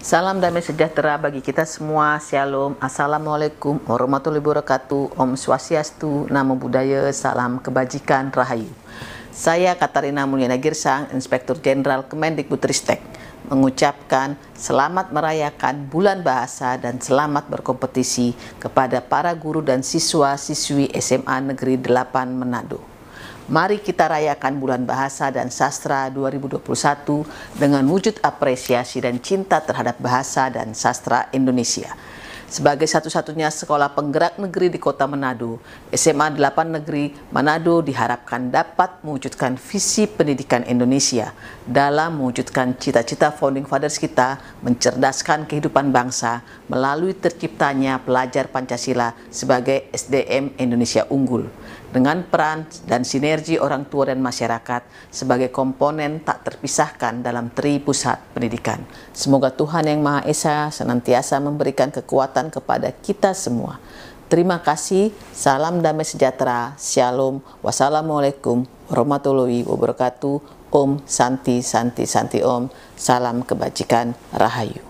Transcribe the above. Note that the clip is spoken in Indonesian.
Salam damai sejahtera bagi kita semua. Shalom. Assalamualaikum warahmatullahi wabarakatuh. Om Swastiastu, Namo Buddhaya, Salam Kebajikan, Rahayu. Saya Katarina Mulyana Girsang, Inspektur Jenderal Kemendikbudristek, mengucapkan selamat merayakan Bulan Bahasa dan selamat berkompetisi kepada para guru dan siswa-siswi SMA Negeri 8 Manado. Mari kita rayakan Bulan Bahasa dan Sastra 2021 dengan wujud apresiasi dan cinta terhadap bahasa dan sastra Indonesia. Sebagai satu-satunya sekolah penggerak negeri di kota Manado, SMA 8 Negeri Manado diharapkan dapat mewujudkan visi pendidikan Indonesia dalam mewujudkan cita-cita founding fathers kita mencerdaskan kehidupan bangsa melalui terciptanya pelajar Pancasila sebagai SDM Indonesia unggul dengan peran dan sinergi orang tua dan masyarakat sebagai komponen tak terpisahkan dalam tri pusat pendidikan. Semoga Tuhan Yang Maha Esa senantiasa memberikan kekuatan kepada kita semua. Terima kasih, salam damai sejahtera, shalom, wassalamualaikum warahmatullahi wabarakatuh, Om Santi Santi Santi Om, salam kebajikan, rahayu.